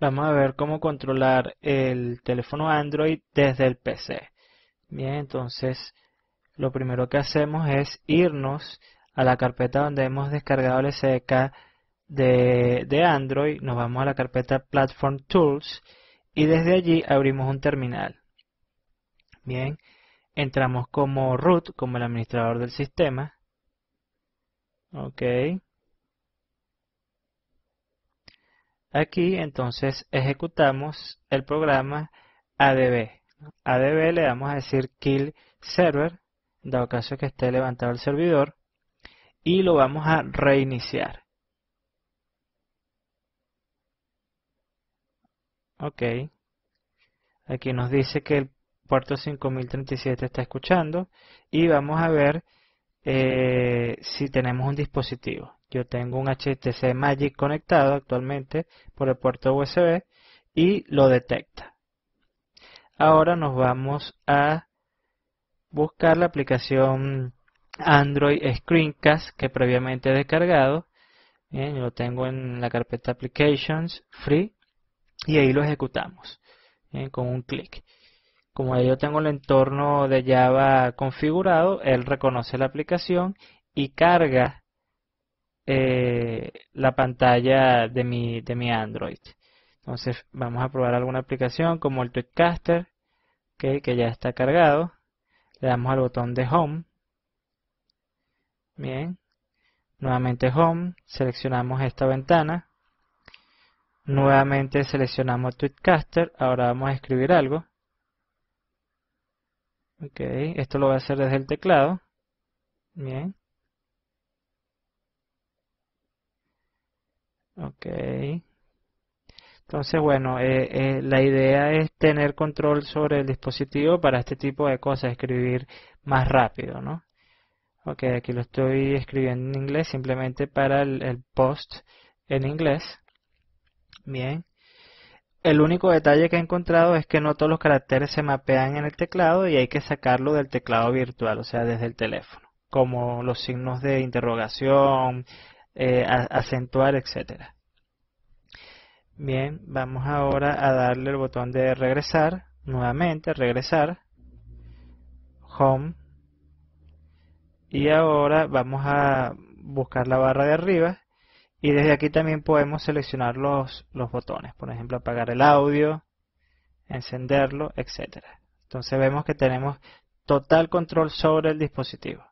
vamos a ver cómo controlar el teléfono Android desde el PC. Bien, entonces lo primero que hacemos es irnos a la carpeta donde hemos descargado el SDK de, de Android, nos vamos a la carpeta Platform Tools y desde allí abrimos un terminal. Bien, entramos como root, como el administrador del sistema. Ok. Aquí entonces ejecutamos el programa ADB. ADB le vamos a decir kill server, dado caso que esté levantado el servidor, y lo vamos a reiniciar. Ok. Aquí nos dice que el puerto 5037 está escuchando y vamos a ver eh, si tenemos un dispositivo, yo tengo un HTC Magic conectado actualmente por el puerto USB y lo detecta. Ahora nos vamos a buscar la aplicación Android Screencast que previamente he descargado. lo tengo en la carpeta Applications Free y ahí lo ejecutamos con un clic. Como yo tengo el entorno de Java configurado, él reconoce la aplicación y carga eh, la pantalla de mi, de mi Android. Entonces vamos a probar alguna aplicación como el Tweetcaster, Caster. que ya está cargado. Le damos al botón de Home. Bien. Nuevamente Home, seleccionamos esta ventana. Nuevamente seleccionamos Tweetcaster. Ahora vamos a escribir algo. Ok, esto lo voy a hacer desde el teclado. Bien. Ok. Entonces, bueno, eh, eh, la idea es tener control sobre el dispositivo para este tipo de cosas, escribir más rápido, ¿no? Ok, aquí lo estoy escribiendo en inglés, simplemente para el post en inglés. Bien. El único detalle que he encontrado es que no todos los caracteres se mapean en el teclado y hay que sacarlo del teclado virtual, o sea, desde el teléfono, como los signos de interrogación, eh, acentuar, etcétera. Bien, vamos ahora a darle el botón de regresar, nuevamente regresar, home, y ahora vamos a buscar la barra de arriba y desde aquí también podemos seleccionar los, los botones, por ejemplo apagar el audio, encenderlo, etcétera. Entonces vemos que tenemos total control sobre el dispositivo.